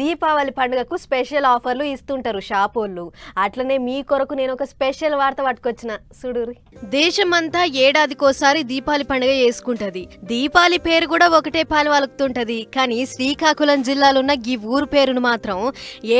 దీపావళి పండుగకు స్పెషల్ ఆఫర్లు ఇస్తుంటారు వాళ్ళు అట్లనే మీ కొరకు నేను ఒక స్పెషల్ వార్త పట్టుకొచ్చిన చూడురి దేశమంతా ఏడాదికోసారి దీపావళి పండుగ చేసుకుంటది దీపావళి పేరు కూడా ఒకటే పాలు పలుకుతుంటది కానీ శ్రీకాకుళం జిల్లాలో ఉన్న గీ ఊరు పేరును మాత్రం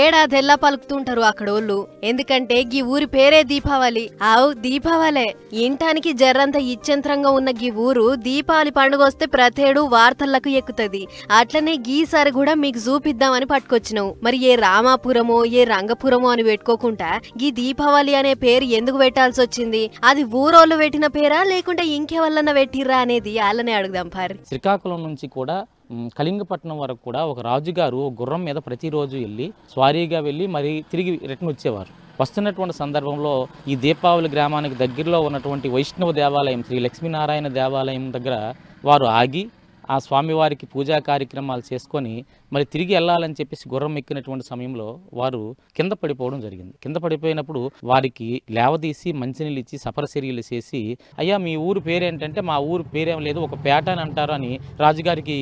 ఏడాదెల్లా పలుకుతుంటారు అక్కడోళ్ళు ఎందుకంటే గీ ఊరి పేరే దీపావళి ఆవు దీపావళే ఇంటానికి జర్రంత ఇచ్చంత్రంగా ఉన్న గీ ఊరు దీపావళి పండుగ వస్తే ప్రతేడు వార్తలకు ఎక్కుతుంది అట్లనే గీసారి కూడా మీకు చూపిద్దామని పట్టుకొచ్చినావు మరి ఏ రామాపురమో ఏ రంగపురమో అని పెట్టుకోకుండా ఈ దీపావళి అనే పేరు ఎందుకు పెట్టాల్సి వచ్చింది అది ఊరోళ్ళు పెట్టిన పేరా లేకుంటే ఇంకెవల్లన్నా పెట్టిర్రా అనేది వాళ్ళనే అడుగుదాం ఫార్ శ్రీకాకుళం నుంచి కూడా కళింగపట్నం వరకు కూడా ఒక రాజుగారు గుర్రం మీద ప్రతిరోజు వెళ్ళి స్వారీగా వెళ్ళి మరి తిరిగి రిటర్న్ వచ్చేవారు వస్తున్నటువంటి సందర్భంలో ఈ దీపావళి గ్రామానికి దగ్గరలో ఉన్నటువంటి వైష్ణవ దేవాలయం శ్రీ లక్ష్మీనారాయణ దేవాలయం దగ్గర వారు ఆగి ఆ స్వామివారికి పూజా కార్యక్రమాలు చేసుకొని మరి తిరిగి వెళ్ళాలని చెప్పేసి గుర్రం ఎక్కినటువంటి సమయంలో వారు కింద పడిపోవడం జరిగింది కింద పడిపోయినప్పుడు వారికి లేవదీసి మంచినీళ్ళు ఇచ్చి సపరశరీలు చేసి అయ్యా మీ ఊరు పేరేంటంటే మా ఊరు పేరేం లేదు ఒక పేట అని అంటారు అని రాజుగారికి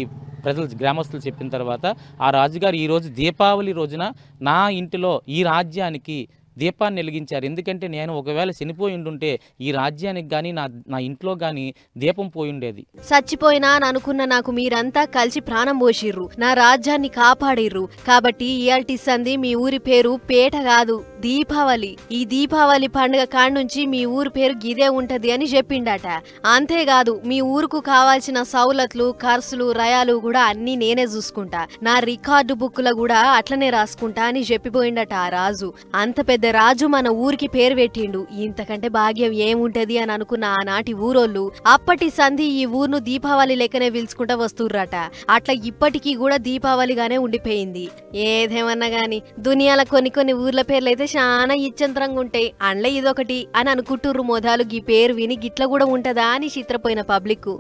ప్రజలు గ్రామస్తులు చెప్పిన తర్వాత ఆ రాజుగారు ఈరోజు దీపావళి రోజున నా ఇంటిలో ఈ రాజ్యానికి దీపాన్ని వెలిగించారు ఎందుకంటే నేను ఒకవేళ చనిపోయి ఉంటే ఈ రాజ్యానికి కానీ నా నా ఇంట్లో కానీ దీపం పోయి ఉండేది చచ్చిపోయినా అనుకున్న నాకు మీరంతా కలిసి ప్రాణం పోసిర్రు నా రాజ్యాన్ని కాపాడిర్రు కాబట్టి ఇయాల్టీ సంది మీ ఊరి పేరు పేట కాదు దీపావళి ఈ దీపావళి పండుగ కానుంచి మీ ఊరు పేరు గిదే ఉంటది అని చెప్పిండట అంతేకాదు మీ ఊరుకు కావాల్సిన సౌలత్లు ఖర్సులు రయాలు కూడా అన్ని నేనే చూసుకుంటా నా రికార్డు బుక్ లో కూడా అట్లనే రాసుకుంటా అని చెప్పిపోయిండట ఆ రాజు అంత పెద్ద రాజు మన ఊరికి పేరు పెట్టిండు ఇంతకంటే భాగ్యం ఏముంటది అని అనుకున్న ఆనాటి ఊరోళ్ళు అప్పటి సంధి ఈ ఊరును దీపావళి లెక్కనే పిలుచుకుంటా వస్తుర్రట అట్లా ఇప్పటికీ కూడా దీపావళిగానే ఉండిపోయింది ఏదేమన్నా గాని దునియాల కొన్ని కొన్ని ఊర్ల పేర్లైతే చాలా ఇచ్చంతరంగా ఉంటాయి అండ్ల ఇదొకటి అని అనుకుంటుర్రు మోదాలు గీ పేరు విని గిట్ల కూడా ఉంటదా అని చిత్రపోయిన పబ్లిక్